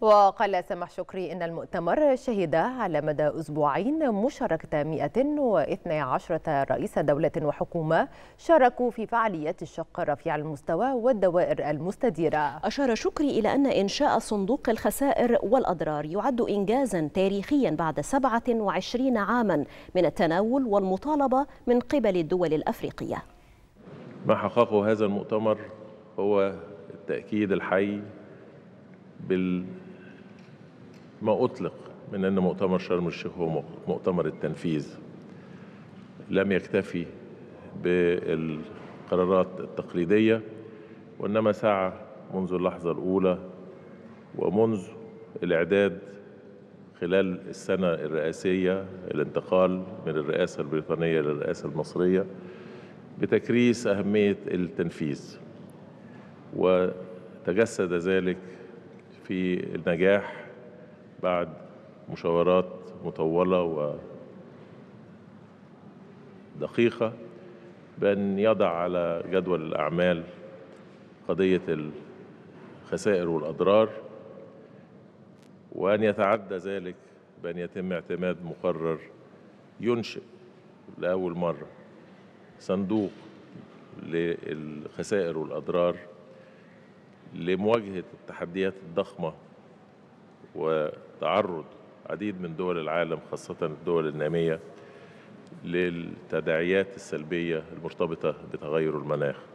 وقال سمح شكري أن المؤتمر شهد على مدى أسبوعين مشاركة 112 رئيس دولة وحكومة شاركوا في فعاليات الشق رفيع المستوى والدوائر المستديرة أشار شكري إلى أن إنشاء صندوق الخسائر والأضرار يعد إنجازا تاريخيا بعد 27 عاما من التناول والمطالبة من قبل الدول الأفريقية ما حققه هذا المؤتمر هو التأكيد الحي بال ما أطلق من أن مؤتمر شرم الشيخ هو مؤتمر التنفيذ لم يكتفي بالقرارات التقليدية وإنما سعى منذ اللحظة الأولى ومنذ الإعداد خلال السنة الرئاسية الانتقال من الرئاسة البريطانية للرئاسة المصرية بتكريس أهمية التنفيذ وتجسد ذلك في النجاح بعد مشاورات مطولة ودقيقة بأن يضع على جدول الأعمال قضية الخسائر والأضرار وأن يتعدى ذلك بأن يتم اعتماد مقرر ينشئ لأول مرة صندوق للخسائر والأضرار لمواجهة التحديات الضخمة وتعرض عديد من دول العالم خاصة الدول النامية للتداعيات السلبية المرتبطة بتغير المناخ